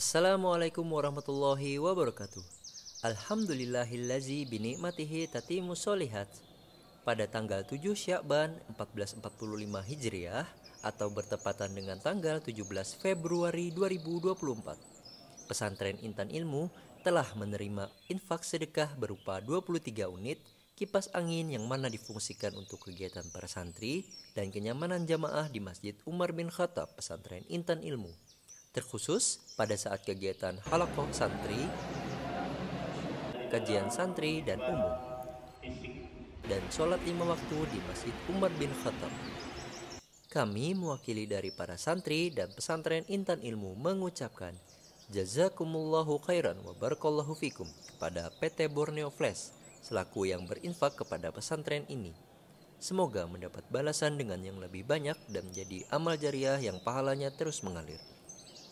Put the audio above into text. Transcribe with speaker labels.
Speaker 1: Assalamualaikum warahmatullahi wabarakatuh. Alhamdulillahillazi binikmatihi tatimu solihat. Pada tanggal 7 Syakban 1445 Hijriah atau bertepatan dengan tanggal 17 Februari 2024, pesantren Intan Ilmu telah menerima infak sedekah berupa 23 unit kipas angin yang mana difungsikan untuk kegiatan para santri dan kenyamanan jamaah di Masjid Umar bin Khattab Pesantren Intan Ilmu terkhusus pada saat kegiatan halakoh santri, kajian santri dan umum, dan sholat lima waktu di Masjid Umar bin Khattab. Kami mewakili dari para santri dan pesantren Intan Ilmu mengucapkan Jazakumullahu khairan wa barakallahu fikum kepada PT Borneo Flash selaku yang berinfak kepada pesantren ini. Semoga mendapat balasan dengan yang lebih banyak dan menjadi amal jariah yang pahalanya terus mengalir.